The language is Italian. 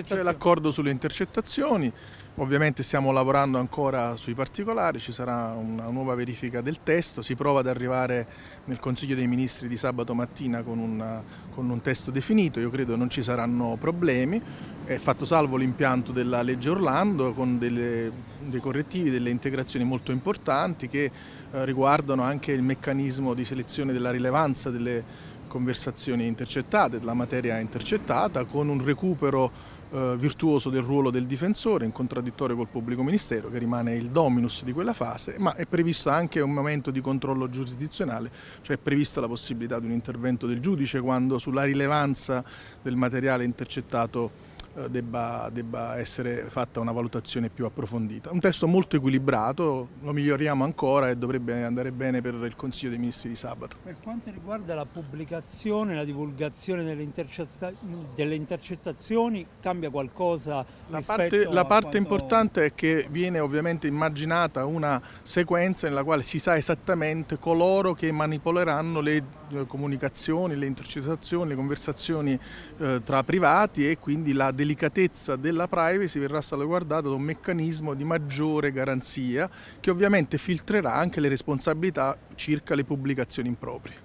C'è l'accordo sulle intercettazioni, ovviamente stiamo lavorando ancora sui particolari, ci sarà una nuova verifica del testo, si prova ad arrivare nel Consiglio dei Ministri di sabato mattina con, una, con un testo definito, io credo non ci saranno problemi, è fatto salvo l'impianto della legge Orlando con delle, dei correttivi, delle integrazioni molto importanti che eh, riguardano anche il meccanismo di selezione della rilevanza delle conversazioni intercettate, della materia intercettata, con un recupero eh, virtuoso del ruolo del difensore in contraddittorio col pubblico ministero che rimane il dominus di quella fase, ma è previsto anche un momento di controllo giurisdizionale, cioè è prevista la possibilità di un intervento del giudice quando sulla rilevanza del materiale intercettato eh, debba, debba, essere fatta una valutazione più approfondita. Un testo molto equilibrato, lo miglioriamo ancora e dovrebbe andare bene per il Consiglio dei Ministri di sabato. Per quanto riguarda la pubblicazione la divulgazione delle, intercetta delle, intercettazioni, cambia qualcosa? La parte, la parte quanto... importante è che viene ovviamente immaginata una sequenza nella quale si sa esattamente coloro che manipoleranno le eh, comunicazioni, le intercettazioni, le conversazioni eh, tra privati e quindi la delicatezza della privacy verrà salvaguardata da un meccanismo di maggiore garanzia che ovviamente filtrerà anche le responsabilità circa le pubblicazioni improprie.